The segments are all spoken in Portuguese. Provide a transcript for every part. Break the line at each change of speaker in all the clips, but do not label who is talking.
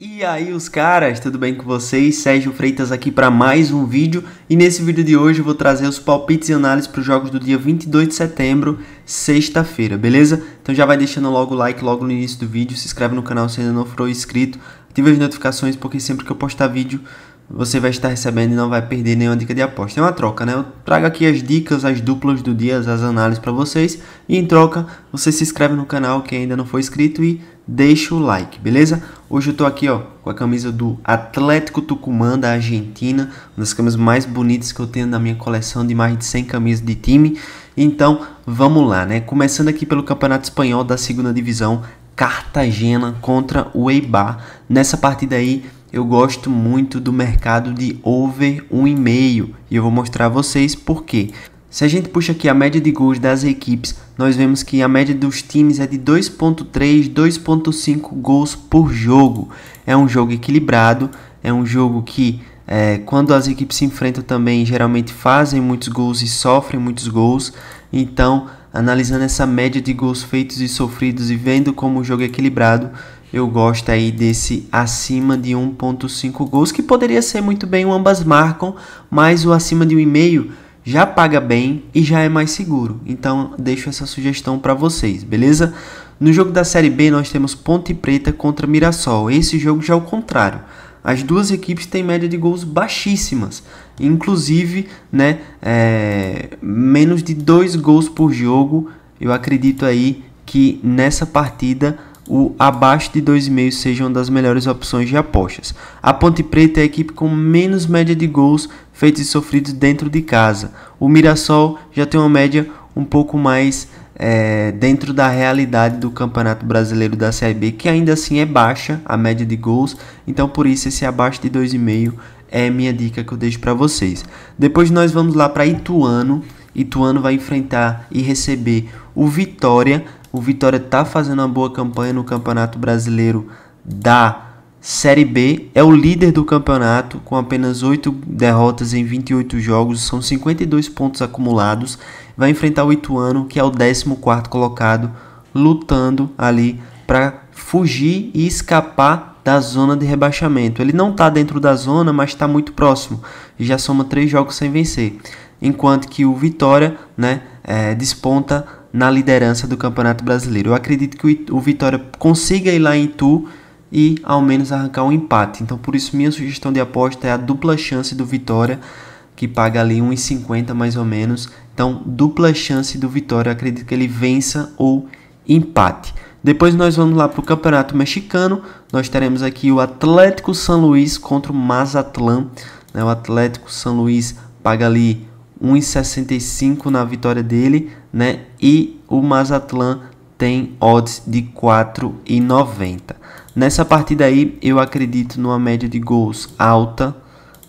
E aí os caras, tudo bem com vocês? Sérgio Freitas aqui para mais um vídeo e nesse vídeo de hoje eu vou trazer os palpites e análises para os jogos do dia 22 de setembro, sexta-feira, beleza? Então já vai deixando logo o like logo no início do vídeo, se inscreve no canal se ainda não for inscrito, ativa as notificações porque sempre que eu postar vídeo você vai estar recebendo e não vai perder nenhuma dica de aposta. É uma troca, né? Eu trago aqui as dicas, as duplas do dia, as análises para vocês. E em troca, você se inscreve no canal que ainda não foi inscrito e deixa o like, beleza? Hoje eu tô aqui, ó, com a camisa do Atlético Tucumã da Argentina, uma das camisas mais bonitas que eu tenho na minha coleção de mais de 100 camisas de time. Então, vamos lá, né? Começando aqui pelo Campeonato Espanhol da Segunda Divisão, Cartagena contra o Eibar. Nessa partida aí, eu gosto muito do mercado de over 1,5 e eu vou mostrar a vocês por quê. Se a gente puxa aqui a média de gols das equipes, nós vemos que a média dos times é de 2.3, 2.5 gols por jogo. É um jogo equilibrado, é um jogo que é, quando as equipes se enfrentam também geralmente fazem muitos gols e sofrem muitos gols. Então, analisando essa média de gols feitos e sofridos e vendo como o jogo é equilibrado, eu gosto aí desse acima de 1.5 gols, que poderia ser muito bem, ambas marcam, mas o acima de 1,5 já paga bem e já é mais seguro. Então, deixo essa sugestão para vocês, beleza? No jogo da Série B, nós temos Ponte Preta contra Mirassol. Esse jogo já é o contrário. As duas equipes têm média de gols baixíssimas, inclusive, né, é, menos de dois gols por jogo. Eu acredito aí que nessa partida o abaixo de 2,5 seja uma das melhores opções de apostas. A Ponte Preta é a equipe com menos média de gols feitos e sofridos dentro de casa. O Mirassol já tem uma média um pouco mais é, dentro da realidade do Campeonato Brasileiro da Série B, que ainda assim é baixa a média de gols, então por isso esse abaixo de 2,5 é minha dica que eu deixo para vocês. Depois nós vamos lá para Ituano Ituano vai enfrentar e receber o Vitória. O Vitória está fazendo uma boa campanha no Campeonato Brasileiro da Série B. É o líder do campeonato com apenas 8 derrotas em 28 jogos, são 52 pontos acumulados. Vai enfrentar o Ituano, que é o 14 colocado, lutando ali para fugir e escapar da zona de rebaixamento. Ele não está dentro da zona, mas está muito próximo e já soma 3 jogos sem vencer enquanto que o Vitória né, é, desponta na liderança do Campeonato Brasileiro. Eu acredito que o Vitória consiga ir lá em Itu e ao menos arrancar um empate. Então, por isso, minha sugestão de aposta é a dupla chance do Vitória, que paga ali 1,50 mais ou menos. Então, dupla chance do Vitória, acredito que ele vença ou empate. Depois nós vamos lá para o Campeonato Mexicano. Nós teremos aqui o Atlético San Luís contra o Mazatlán. Né? O Atlético San Luís paga ali 1,65 na vitória dele, né? E o Mazatlan tem odds de 4,90. Nessa partida aí, eu acredito numa média de gols alta.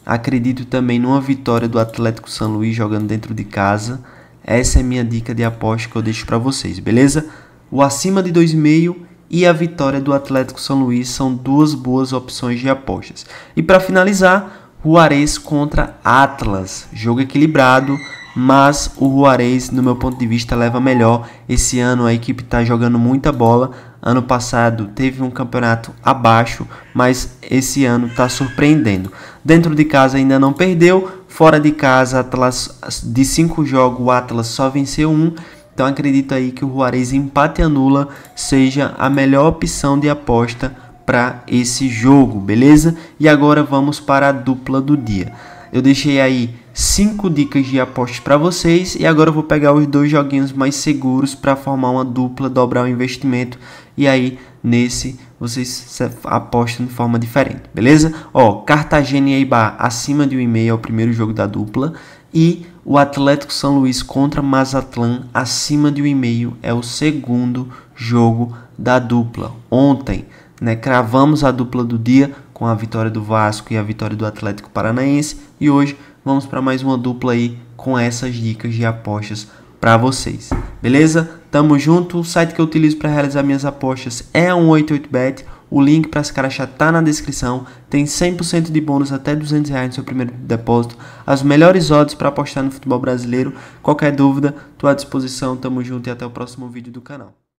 Acredito também numa vitória do Atlético São Luís jogando dentro de casa. Essa é minha dica de aposta que eu deixo para vocês, beleza? O acima de 2,5 e a vitória do Atlético São Luís são duas boas opções de apostas. E para finalizar, Juarez contra Atlas. Jogo equilibrado, mas o Juarez, no meu ponto de vista, leva melhor. Esse ano a equipe está jogando muita bola. Ano passado teve um campeonato abaixo, mas esse ano está surpreendendo. Dentro de casa ainda não perdeu, fora de casa Atlas de cinco jogos o Atlas só venceu um. Então acredito aí que o Juarez empate anula seja a melhor opção de aposta para esse jogo, beleza? E agora vamos para a dupla do dia. Eu deixei aí cinco dicas de aposta para vocês e agora eu vou pegar os dois joguinhos mais seguros para formar uma dupla, dobrar o investimento e aí nesse vocês apostam de forma diferente, beleza? Ó, Cartagena e Eibar acima de 1,5 é o primeiro jogo da dupla e o Atlético São Luís contra Mazatlan acima de 1,5 é o segundo jogo da dupla. Ontem, né, cravamos a dupla do dia com a vitória do Vasco e a vitória do Atlético Paranaense e hoje vamos para mais uma dupla aí com essas dicas de apostas para vocês. Beleza? Tamo junto. O site que eu utilizo para realizar minhas apostas é 188bet. O link para se cara tá na descrição. Tem 100% de bônus até 200 reais no seu primeiro depósito. As melhores odds para apostar no futebol brasileiro. Qualquer dúvida, tô à disposição. Tamo junto e até o próximo vídeo do canal.